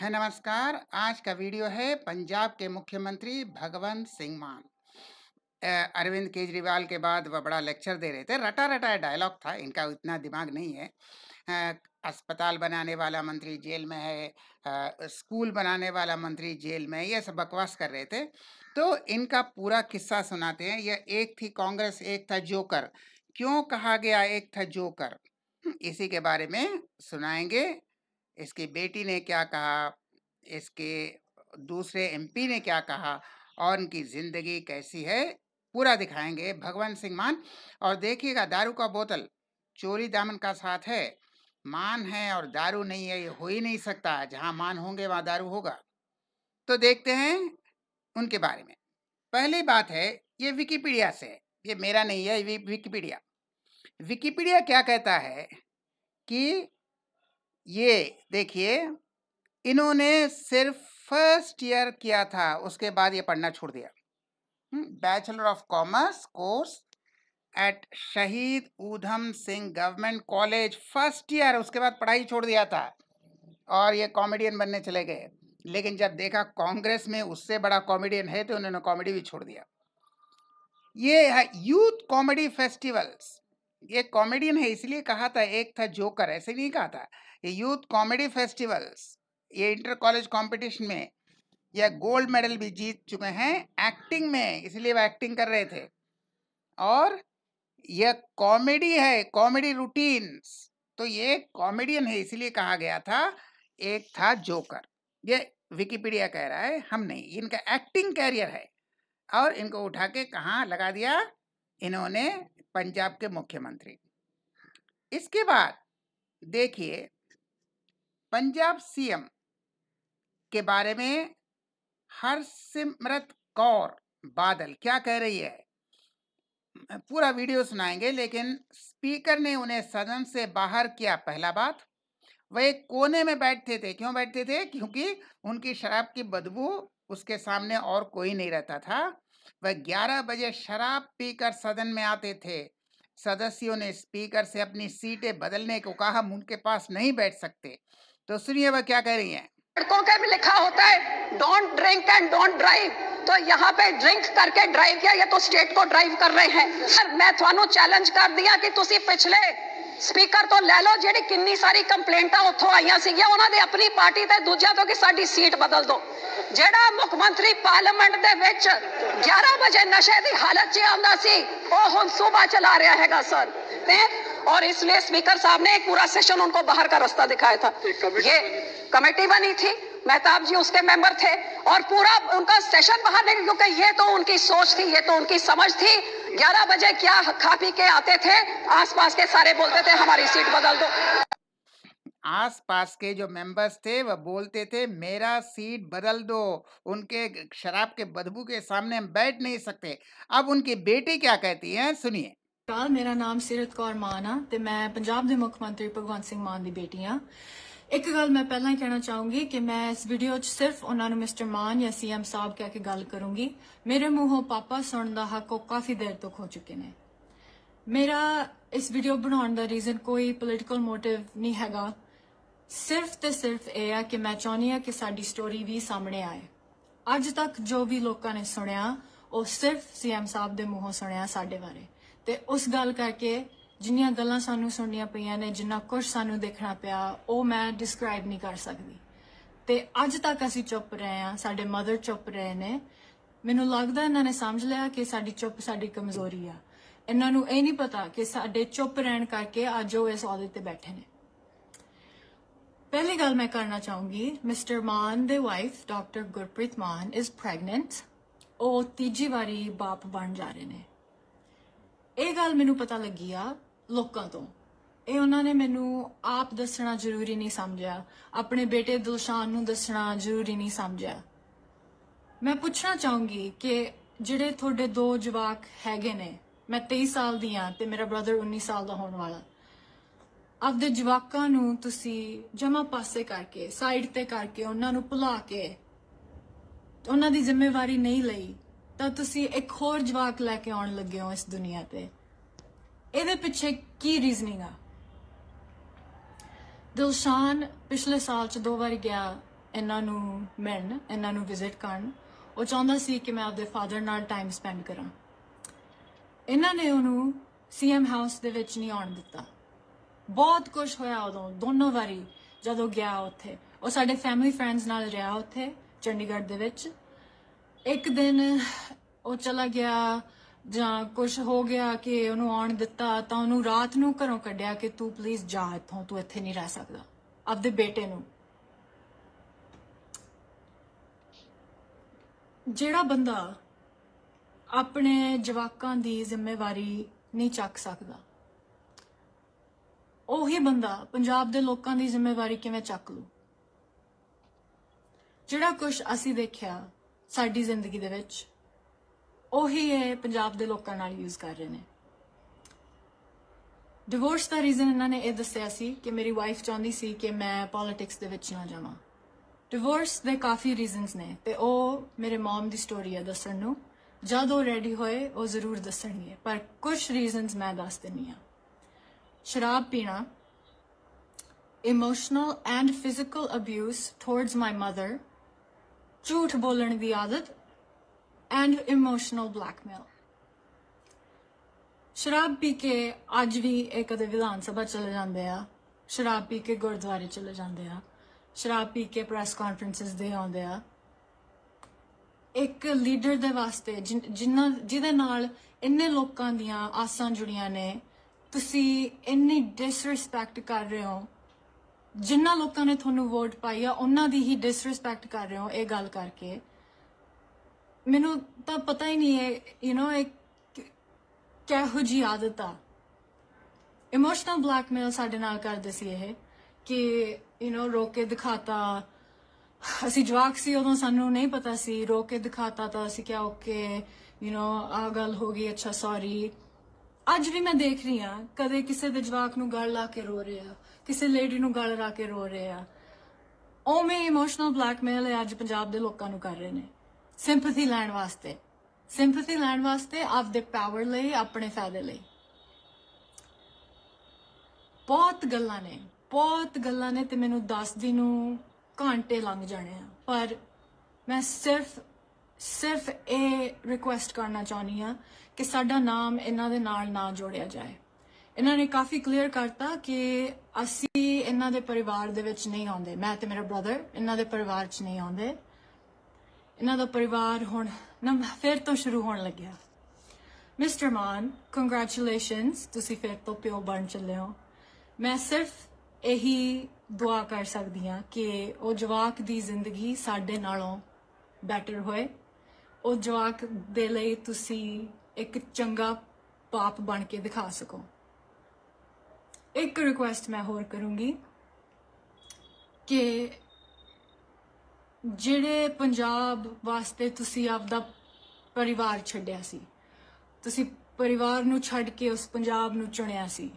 है नमस्कार आज का वीडियो है पंजाब के मुख्यमंत्री भगवंत सिंह मान अरविंद केजरीवाल के बाद वह बड़ा लेक्चर दे रहे थे रटा रटा डायलॉग था इनका इतना दिमाग नहीं है अस्पताल बनाने वाला मंत्री जेल में है स्कूल बनाने वाला मंत्री जेल में ये सब बकवास कर रहे थे तो इनका पूरा किस्सा सुनाते हैं यह एक थी कांग्रेस एक था जोकर क्यों कहा गया एक था जोकर इसी के बारे में सुनाएंगे इसकी बेटी ने क्या कहा इसके दूसरे एमपी ने क्या कहा और उनकी ज़िंदगी कैसी है पूरा दिखाएंगे भगवान सिंह मान और देखिएगा दारू का बोतल चोरी दामन का साथ है मान है और दारू नहीं है ये हो ही नहीं सकता जहाँ मान होंगे वहाँ दारू होगा तो देखते हैं उनके बारे में पहली बात है ये विकीपीडिया से ये मेरा नहीं है ये विकीपीडिया विकीपीडिया क्या कहता है कि ये देखिए इन्होंने सिर्फ फर्स्ट ईयर किया था उसके बाद ये पढ़ना छोड़ दिया bachelor of commerce course at Shaheed Udham Singh government college first year उसके बाद पढ़ाई छोड़ दिया था और ये कॉमेडियन बनने चले गए लेकिन जब देखा कांग्रेस में उससे बड़ा कॉमेडियन है तो उन्होंने कॉमेडी भी छोड़ दिया ये है यूथ कॉमेडी फेस्टिवल्स ये कॉमेडियन है इसलिए कहा था एक था जोकर ऐसे नहीं कहा था ये यूथ कॉमेडी फेस्टिवल्स ये इंटर कॉलेज कॉम्पिटिशन में यह गोल्ड मेडल भी जीत चुके हैं एक्टिंग में इसलिए वह एक्टिंग कर रहे थे और यह कॉमेडी है कॉमेडी रूटीन्स तो ये कॉमेडियन है इसलिए कहा गया था एक था जोकर ये विकिपीडिया कह रहा है हम नहीं इनका एक्टिंग कैरियर है और इनको उठा के कहाँ लगा दिया इन्होंने पंजाब के मुख्यमंत्री इसके बाद देखिए पंजाब सीएम के बारे में हरसिमरत कौर बादल क्या कह रही है पूरा वीडियो सुनाएंगे लेकिन स्पीकर ने उन्हें सदन से बाहर किया पहला बात वह एक कोने में बैठते थे क्यों बैठते थे क्योंकि उनकी शराब की बदबू उसके सामने और कोई नहीं रहता था वह 11 बजे शराब पीकर सदन में आते थे सदस्यों ने स्पीकर से अपनी सीटें बदलने को कहा हम उनके पास नहीं बैठ सकते तो सुनिए वह क्या कह रही हैं लड़कों के भी लिखा होता है don't drink and don't drive तो यहाँ पे ड्रिंक करके ड्राइव किया ये तो स्टेट को ड्राइव कर रहे हैं सर मैं थानू चैलेंज कर दिया कि ਤੁਸੀਂ पिछले स्पीकर तो ले लो ਜਿਹੜੀ ਕਿੰਨੀ सारी ਕੰਪਲੇਂਟਾਂ ਉੱਥੋਂ आईया ਸੀਗੀਆਂ ਉਹਨਾਂ ਦੇ ਆਪਣੀ ਪਾਰਟੀ ਤੇ ਦੂਜਿਆਂ ਤੋਂ ਕਿ ਸਾਡੀ ਸੀਟ ਬਦਲ ਦਿਓ ਜਿਹੜਾ ਮੁੱਖ ਮੰਤਰੀ ਪਾਰਲੀਮੈਂਟ ਦੇ 11 बजे नशे की हालत 'ਚ ਆਉਂਦਾ सी ਉਹ ਹੁਣ ਸੂਬਾ ਚਲਾ ਰਿਹਾ ਹੈਗਾ ਸਰ और इसलिए स्पीकर साहब ने एक पूरा सेशन उनको बाहर का रास्ता दिखाया था तो ये कमेटी बनी थी मेहताब जी उसके मेंबर थे और पूरा उनका सेशन बाहर निकल क्योंकि ये तो उनकी सोच थी ये तो उनकी समझ थी 11 बजे क्या खा पी के आते थे आसपास के सारे बोलते थे हमारी सीट बदल दो आसपास के जो मेंबर्स थे वह बोलते थे मेरा सीट बदल दो उनके शराब के बदबू के सामने हम बैठ नहीं सकते अब उनकी बेटी क्या कहती है सुनिए कल हाँ, मेरा नाम सीरत कौर मान ते मैं पंजाब के मुख्यमंत्री भगवंत सिंह मान की बेटी हाँ एक गल मैं पहला ही कहना चाहूंगी कि मैं इस वीडियो च सिर्फ उन्होंने मिस्टर मान या सीएम साहब कह के गल करूंगी मेरे मुंहों पापा सुन का हक काफी देर तक हो चुके ने मेरा इस वीडियो बनाने का रीजन कोई पोलिटिकल मोटिव नहीं है ਸਿਰਫ ਤੇ ਸਿਰਫ ਇਹ ਆ ਕਿ ਮੈਂ ਚਾਹੁੰਦੀ ਆ ਕਿ ਸਾਡੀ ਸਟੋਰੀ ਵੀ ਸਾਹਮਣੇ ਆਏ ਅੱਜ ਤੱਕ ਜੋ ਵੀ ਲੋਕਾਂ ਨੇ ਸੁਣਿਆ ਉਹ ਸਿਰਫ ਸੀਐਮ ਸਾਹਿਬ ਦੇ ਮੂੰਹੋਂ ਸੁਣਿਆ ਸਾਡੇ ਬਾਰੇ ਤੇ ਉਸ ਗੱਲ ਕਰਕੇ ਜਿੰਨੀਆਂ ਗੱਲਾਂ ਸਾਨੂੰ ਸੁਣਨੀਆਂ ਪਈਆਂ ਨੇ ਜਿੰਨਾ ਕੁਝ ਸਾਨੂੰ ਦੇਖਣਾ ਪਿਆ ਉਹ ਮੈਂ ਡਿਸਕ੍ਰਾਈਬ ਨਹੀਂ ਕਰ ਸਕਦੀ ਤੇ ਅੱਜ ਤੱਕ ਅਸੀਂ ਚੁੱਪ ਰਹੇ ਆ ਸਾਡੇ ਮਦਰ ਚੁੱਪ ਰਹੇ ਨੇ ਮੈਨੂੰ ਲੱਗਦਾ ਇਹਨਾਂ ਨੇ ਸਮਝ ਲਿਆ ਕਿ ਸਾਡੀ ਚੁੱਪ ਸਾਡੀ ਕਮਜ਼ੋਰੀ ਆ ਇਹਨਾਂ ਨੂੰ ਇਹ ਨਹੀਂ ਪਤਾ ਕਿ ਸਾਡੇ ਚੁੱਪ ਰਹਿਣ ਕਰਕੇ ਅੱਜ ਉਹ ਇਸ ਔਦੇ ਤੇ ਬੈਠੇ ਨੇ ਪਹਿਲੀ ਗੱਲ ਮੈਂ ਕਰਨਾ ਚਾਹੂੰਗੀ ਮਿਸਟਰ ਮਾਨ ਦੇ wife doctor Gurpreet Mann is pregnant ਉਹ ਤੀਜੀ ਵਾਰੀ ਬਾਪ ਬਣ ਜਾ ਰਹੇ ਨੇ ਇਹ ਗੱਲ ਮੈਨੂੰ ਪਤਾ ਲੱਗੀ ਆ ਲੋਕਾਂ ਤੋਂ ਇਹ ਉਹਨਾਂ ਨੇ ਮੈਨੂੰ ਆਪ ਦੱਸਣਾ ਜ਼ਰੂਰੀ ਨਹੀਂ ਸਮਝਿਆ ਆਪਣੇ ਬੇਟੇ ਦੁਸ਼ਾਨ ਨੂੰ ਦੱਸਣਾ ਜ਼ਰੂਰੀ ਨਹੀਂ ਸਮਝਿਆ ਮੈਂ ਪੁੱਛਣਾ ਚਾਹੂੰਗੀ ਕਿ ਜਿਹੜੇ ਤੁਹਾਡੇ ਦੋ ਜਵਾਕ ਹੈਗੇ ਨੇ ਮੈਂ 23 ਸਾਲ ਦੀ ਆ ਤੇ ਮੇਰਾ ਬ੍ਰਦਰ 19 ਸਾਲ ਦਾ ਹੋਣ ਵਾਲਾ ਆਪਦੇ ਜਵਾਕਾਂ ਨੂੰ ਤੁਸੀਂ ਜਮਾ ਪਾਸੇ ਕਰਕੇ ਸਾਈਡ ਤੇ ਕਰਕੇ ਉਹਨਾਂ ਨੂੰ ਭੁਲਾ ਕੇ ਉਹਨਾਂ ਦੀ ਜ਼ਿੰਮੇਵਾਰੀ ਨਹੀਂ ਲਈ ਤਾਂ ਤੁਸੀਂ ਇੱਕ ਹੋਰ ਜਵਾਕ ਲੈ ਕੇ ਆਉਣ ਲੱਗੇ ਹੋ ਇਸ ਦੁਨੀਆ ਤੇ ਇਹਦੇ ਪਿੱਛੇ ਕੀ ਰੀਜ਼ਨਿੰਗ ਆ ਦਿਲਸ਼ਾਨ ਪਿਛਲੇ ਸਾਲ ਚ ਦੋ ਵਾਰ ਗਿਆ ਇਹਨਾਂ ਨੂੰ ਮਿਲਣ ਇਹਨਾਂ ਨੂੰ ਵਿਜ਼ਿਟ ਕਰਨ ਉਹ ਚਾਹੁੰਦਾ ਸੀ ਕਿ ਮੈਂ ਆਪਦੇ ਫਾਦਰ ਨਾਲ ਟਾਈਮ ਸਪੈਂਡ ਕਰਾਂ ਇਹਨਾਂ ਨੇ ਉਹਨੂੰ ਸੀਐਮ ਹਾਊਸ ਦੇ ਵਿੱਚ ਨਹੀਂ ਆਉਣ ਦਿੱਤਾ ਬਹੁਤ ਕੁਝ ਹੋਇਆ ਉਦੋਂ ਦੋਨੋਂ ਵਾਰੀ ਜਦੋਂ ਗਿਆ ਉੱਥੇ ਉਹ ਸਾਡੇ ਫੈਮਿਲੀ ਫਰੈਂਡਸ ਨਾਲ ਰਿਹਾ ਉੱਥੇ ਚੰਡੀਗੜ੍ਹ ਦੇ ਵਿੱਚ ਇੱਕ ਦਿਨ ਉਹ ਚਲਾ ਗਿਆ ਜਾਂ ਕੁਝ ਹੋ ਗਿਆ ਕਿ ਉਹਨੂੰ ਆਉਣ ਦਿੱਤਾ ਤਾਂ ਉਹਨੂੰ ਰਾਤ ਨੂੰ ਘਰੋਂ ਕੱਢਿਆ ਕਿ ਤੂੰ ਪਲੀਜ਼ ਜਾ ਇੱਥੋਂ ਤੂੰ ਇੱਥੇ ਨਹੀਂ ਰਹਿ ਸਕਦਾ ਆਪਦੇ ਬੇਟੇ ਨੂੰ ਜਿਹੜਾ ਬੰਦਾ ਆਪਣੇ ਜਵਾਕਾਂ ਦੀ ਜ਼ਿੰਮੇਵਾਰੀ ਨਹੀਂ ਚੱਕ ਸਕਦਾ ਉਹੀ ਬੰਦਾ ਪੰਜਾਬ ਦੇ ਲੋਕਾਂ ਦੀ ਜ਼ਿੰਮੇਵਾਰੀ ਕਿਵੇਂ ਚੱਕ ਲੂ ਜਿਹੜਾ ਕੁਝ ਅਸੀਂ ਦੇਖਿਆ ਸਾਡੀ ਜ਼ਿੰਦਗੀ ਦੇ ਵਿੱਚ ਉਹੀ ਹੈ ਪੰਜਾਬ ਦੇ ਲੋਕਾਂ ਨਾਲ ਯੂਜ਼ ਕਰ ਰਹੇ ਨੇ ਡਿਵੋਰਸ ਦਾ ਰੀਜ਼ਨ ਇਹਨਾਂ ਨੇ ਇਹ ਦੱਸਿਆ ਸੀ ਕਿ ਮੇਰੀ ਵਾਈਫ ਚਾਹੁੰਦੀ ਸੀ ਕਿ ਮੈਂ ਪੋਲਿਟਿਕਸ ਦੇ ਵਿੱਚ ਨਾ ਜਾਵਾਂ ਡਿਵੋਰਸ ਦੇ ਕਾਫੀ ਰੀਜ਼ਨਸ ਨੇ ਤੇ ਉਹ ਮੇਰੇ ਮਮ ਦੀ ਸਟੋਰੀ ਹੈ ਦੱਸਣ ਨੂੰ ਜਦੋਂ ਰੈਡੀ ਹੋਏ ਉਹ ਜ਼ਰੂਰ ਦੱਸਣੀ ਹੈ ਪਰ ਕੁਝ ਰੀਜ਼ਨਸ ਮੈਂ ਦੱਸ ਦਿੰਨੀ ਆ ਸ਼ਰਾਬ ਪੀਣਾ emotional and physical abuse towards my mother ਝੂਠ ਬੋਲਣ ਦੀ ਆਦਤ ਐਂਡ ਇਮੋਸ਼ਨਲ ਬਲੈਕਮੇਲ ਸ਼ਰਾਬ ਪੀ ਕੇ ਅੱਜ ਵੀ ਇੱਕ ਅਦੇ ਵਿਧਾਨ ਸਭਾ ਚਲੇ ਜਾਂਦੇ ਆ ਸ਼ਰਾਬ ਪੀ ਕੇ ਗੁਰਦੁਆਰੇ ਚਲੇ ਜਾਂਦੇ ਆ ਸ਼ਰਾਬ ਪੀ ਕੇ ਪ੍ਰੈਸ ਕਾਨਫਰੰਸਸ ਦੇ ਆਉਂਦੇ ਆ ਇੱਕ ਲੀਡਰ ਦੇ ਵਾਸਤੇ ਜਿਨ੍ਹਾਂ ਜਿਹਦੇ ਨਾਲ ਇੰਨੇ ਲੋਕਾਂ ਦੀਆਂ ਆਸਾਂ ਜੁੜੀਆਂ ਨੇ ਤੁਸੀਂ ਇੰਨੀ ਡਿਸਰੈਸਪੈਕਟ ਕਰ ਰਹੇ ਹੋ ਜਿੰਨਾ ਲੋਕਾਂ ਨੇ ਤੁਹਾਨੂੰ ਵੋਟ ਪਾਈ ਆ ਉਹਨਾਂ ਦੀ ਹੀ ਡਿਸਰੈਸਪੈਕਟ ਕਰ ਰਹੇ ਹੋ ਇਹ ਗੱਲ ਕਰਕੇ ਮੈਨੂੰ ਤਾਂ ਪਤਾ ਹੀ ਨਹੀਂ ਹੈ ਯੂ نو ਇੱਕ ਕਿਹੋ ਜੀ ਆਦਤ ਆ ਇਮੋਸ਼ਨਲ ਬਲੈਕਮੇਲ ਸਾਡੇ ਨਾਲ ਕਰਦੇ ਸੀ ਇਹ ਕਿ ਯੂ نو ਰੋਕ ਕੇ ਦਿਖਾਤਾ ਅਸੀਂ ਜਵਾਕ ਸੀ ਉਦੋਂ ਸਾਨੂੰ ਨਹੀਂ ਪਤਾ ਸੀ ਰੋਕ ਕੇ ਦਿਖਾਤਾ ਤਾਂ ਅਸੀਂ ਕਿਹਾ ਓਕੇ ਯੂ نو ਆ ਗੱਲ ਹੋ ਗਈ ਅੱਛਾ ਸੌਰੀ ਅੱਜ ਵੀ ਮੈਂ ਦੇਖ ਰਹੀ ਹਾਂ ਕਦੇ ਕਿਸੇ ਦੇ ਜਵਾਕ ਨੂੰ ਗਲ ਲਾ ਕੇ ਰੋ ਰਿਹਾ ਕਿਸੇ ਲੇਡੀ ਨੂੰ ਗਲ ਲਾ ਕੇ ਰੋ ਰਿਹਾ ਓਵੇਂ ਇਮੋਸ਼ਨਲ ਬਲੈਕਮੇਲ ਅੱਜ ਪੰਜਾਬ ਦੇ ਲੋਕਾਂ ਨੂੰ ਕਰ ਰਹੇ ਨੇ ਸਿੰਪੈਥੀ ਲੈਣ ਵਾਸਤੇ ਸਿੰਪੈਥੀ ਲੈਣ ਵਾਸਤੇ ਦੇ ਪਾਵਰ ਲਈ ਆਪਣੇ ਫਾਇਦੇ ਲਈ ਬਹੁਤ ਗੱਲਾਂ ਨੇ ਬਹੁਤ ਗੱਲਾਂ ਨੇ ਤੇ ਮੈਨੂੰ 10 ਦਿਨ ਨੂੰ ਘੰਟੇ ਲੰਘ ਜਾਣੇ ਆ ਪਰ ਮੈਂ ਸਿਰਫ ਸਿਰਫ ਇਹ ਰਿਕੁਐਸਟ ਕਰਨਾ ਚਾਹੁੰਦੀ ਆ ਕਿ ਸਾਡਾ ਨਾਮ ਇਹਨਾਂ ਦੇ ਨਾਲ ਨਾ ਜੋੜਿਆ ਜਾਏ ਇਹਨਾਂ ਨੇ ਕਾਫੀ ਕਲੀਅਰ ਕਰਤਾ ਕਿ ਅਸੀਂ ਇਹਨਾਂ ਦੇ ਪਰਿਵਾਰ ਦੇ ਵਿੱਚ ਨਹੀਂ ਆਉਂਦੇ ਮੈਂ ਤੇ ਮੇਰਾ ਬ੍ਰਦਰ ਇਹਨਾਂ ਦੇ ਪਰਿਵਾਰ 'ਚ ਨਹੀਂ ਆਉਂਦੇ ਇਹਨਾਂ ਦਾ ਪਰਿਵਾਰ ਹੁਣ ਨਾ ਫਿਰ ਤੋਂ ਸ਼ੁਰੂ ਹੋਣ ਲੱਗਿਆ ਮਿਸਟਰ ਮਾਨ ਕੰਗ੍ਰੈਚੁਲੇਸ਼ਨਸ ਤੁਸੀਂ ਫਿਰ ਤੋਂ ਪਿਓ ਬਣ ਚੱਲੇ ਹੋ ਮੈਂ ਸਿਰਫ ਇਹੀ ਦੁਆ ਕਰ ਸਕਦੀ ਹਾਂ ਕਿ ਉਹ ਜਵਾਕ ਦੀ ਜ਼ਿੰਦਗੀ ਸਾਡੇ ਨਾਲੋਂ ਬੈਟਰ ਹੋਏ ਉਹ ਜਵਾਕ ਦੇ ਲਈ ਤੁਸੀਂ ਇੱਕ ਚੰਗਾ ਪਾਪ ਬਣ ਕੇ ਦਿਖਾ ਸਕੋ ਇੱਕ ਰਿਕੁਐਸਟ ਮੈਂ ਹੋਰ ਕਰੂੰਗੀ ਕਿ ਜਿਹੜੇ ਪੰਜਾਬ ਵਾਸਤੇ ਤੁਸੀਂ ਆਪਦਾ ਪਰਿਵਾਰ ਛੱਡਿਆ ਸੀ ਤੁਸੀਂ ਪਰਿਵਾਰ ਨੂੰ ਛੱਡ ਕੇ ਉਸ ਪੰਜਾਬ ਨੂੰ ਚੁਣਿਆ ਸੀ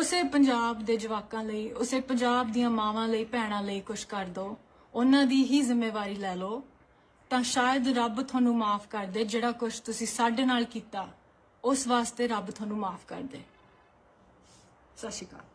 ਉਸੇ ਪੰਜਾਬ ਦੇ ਜਵਾਕਾਂ ਲਈ ਉਸੇ ਪੰਜਾਬ ਦੀਆਂ ਮਾਵਾਂ ਲਈ ਭੈਣਾਂ ਲਈ ਕੁਝ ਕਰ ਦੋ ਉਹਨਾਂ ਦੀ ਹੀ ਜ਼ਿੰਮੇਵਾਰੀ ਲੈ ਲਓ ਤਾਂ ਸ਼ਾਇਦ ਰੱਬ ਤੁਹਾਨੂੰ ਮਾਫ ਕਰ ਦੇ ਜਿਹੜਾ ਕੁਝ ਤੁਸੀਂ ਸਾਡੇ ਨਾਲ ਕੀਤਾ ਉਸ ਵਾਸਤੇ ਰੱਬ ਤੁਹਾਨੂੰ ਮਾਫ ਕਰ ਦੇ ਸਤਿ ਸ਼੍ਰੀ ਅਕਾਲ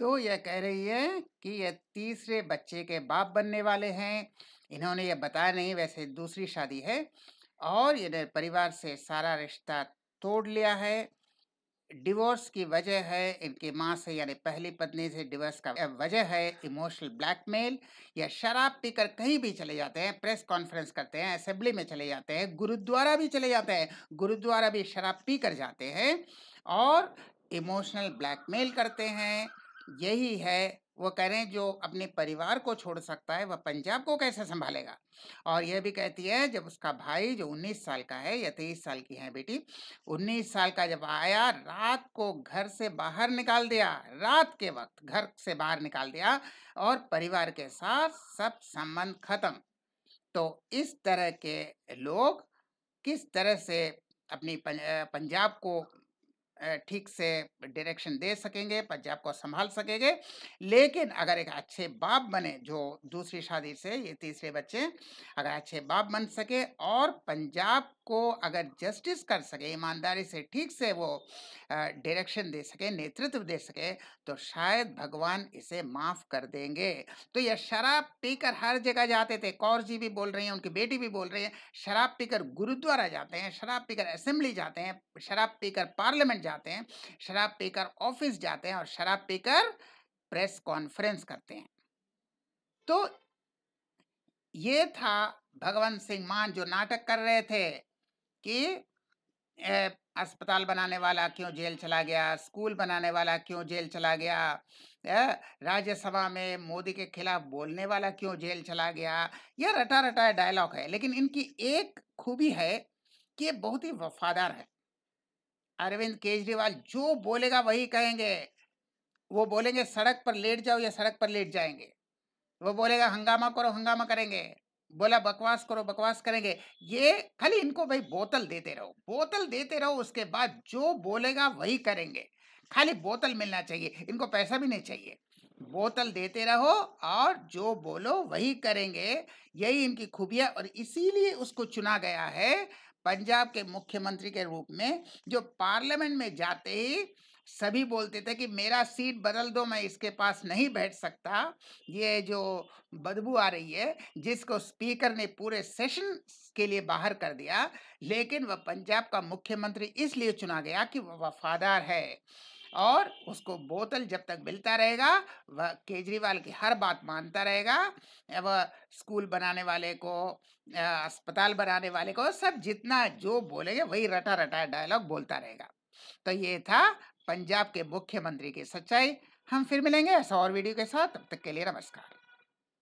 तो यह कह रही है कि यह तीसरे बच्चे के बाप बनने वाले हैं इन्होंने यह बताया नहीं वैसे दूसरी शादी है और इन्हें परिवार से सारा रिश्ता तोड़ लिया है डिवोर्स की वजह है इनकी माँ से यानी पहली पत्नी से डिवोर्स का वजह है इमोशनल ब्लैकमेल या शराब पीकर कहीं भी चले जाते हैं प्रेस कॉन्फ्रेंस करते हैं असेंबली में चले जाते हैं गुरुद्वारा भी चले जाते हैं गुरुद्वारा भी शराब पी कर जाते हैं और इमोशनल ब्लैकमेल करते हैं यही है वो कह रहे हैं जो अपने परिवार को छोड़ सकता है वह पंजाब को कैसे संभालेगा और यह भी कहती है जब उसका भाई जो 19 साल का है या 23 साल की है बेटी 19 साल का जब आया रात को घर से बाहर निकाल दिया रात के वक्त घर से बाहर निकाल दिया और परिवार के साथ सब संबंध खत्म तो इस तरह के लोग किस तरह से अपनी पंजाब को ठीक से डायरेक्शन दे सकेंगे पंजाब को संभाल सकेंगे लेकिन अगर एक अच्छे बाप बने जो दूसरी शादी से ये तीसरे बच्चे अगर अच्छे बाप बन सके और पंजाब को अगर जस्टिस कर सके ईमानदारी से ठीक से वो डायरेक्शन दे सके नेतृत्व दे सके तो शायद भगवान इसे माफ कर देंगे तो यह शराब पीकर हर जगह जाते थे कौर जी भी बोल रही हैं उनकी बेटी भी बोल रही है शराब पीकर गुरुद्वारा जाते हैं शराब पीकर असेंबली जाते हैं शराब पीकर पार्लियामेंट जाते हैं शराब पीकर ऑफिस जाते हैं और शराब पीकर प्रेस कॉन्फ्रेंस करते हैं तो ये था भगवंत सिंह मान जो नाटक कर रहे थे कि ए, अस्पताल बनाने वाला क्यों जेल चला गया स्कूल बनाने वाला क्यों जेल चला गया राज्यसभा में मोदी के खिलाफ बोलने वाला क्यों जेल चला गया यह रटा रटा डायलॉग है लेकिन इनकी एक खूबी है कि ये बहुत ही वफादार है अरविंद केजरीवाल जो बोलेगा वही कहेंगे वो बोलेंगे सड़क पर लेट जाओ या सड़क पर लेट जाएंगे वो बोलेगा हंगामा करो हंगामा करेंगे बोला बकवास करो बकवास करेंगे ये खाली इनको भाई बोतल देते रहो बोतल देते रहो उसके बाद जो बोलेगा वही करेंगे खाली बोतल मिलना चाहिए इनको पैसा भी नहीं चाहिए बोतल देते रहो और जो बोलो वही करेंगे यही इनकी खूबी है और इसीलिए उसको चुना गया है पंजाब के मुख्यमंत्री के रूप में जो पार्लियामेंट में जाते ही सभी बोलते थे कि मेरा सीट बदल दो मैं इसके पास नहीं बैठ सकता ये जो बदबू आ रही है जिसको स्पीकर ने पूरे सेशन के लिए बाहर कर दिया लेकिन वह पंजाब का मुख्यमंत्री इसलिए चुना गया कि वह वफादार है और उसको बोतल जब तक मिलता रहेगा वह केजरीवाल की हर बात मानता रहेगा वह स्कूल बनाने वाले को अस्पताल बनाने वाले को सब जितना जो बोलेगा वही रटा रटा डायलॉग बोलता रहेगा तो ये था पंजाब के मुख्यमंत्री की सच्चाई हम फिर मिलेंगे ऐसा और वीडियो के साथ तब तक के लिए नमस्कार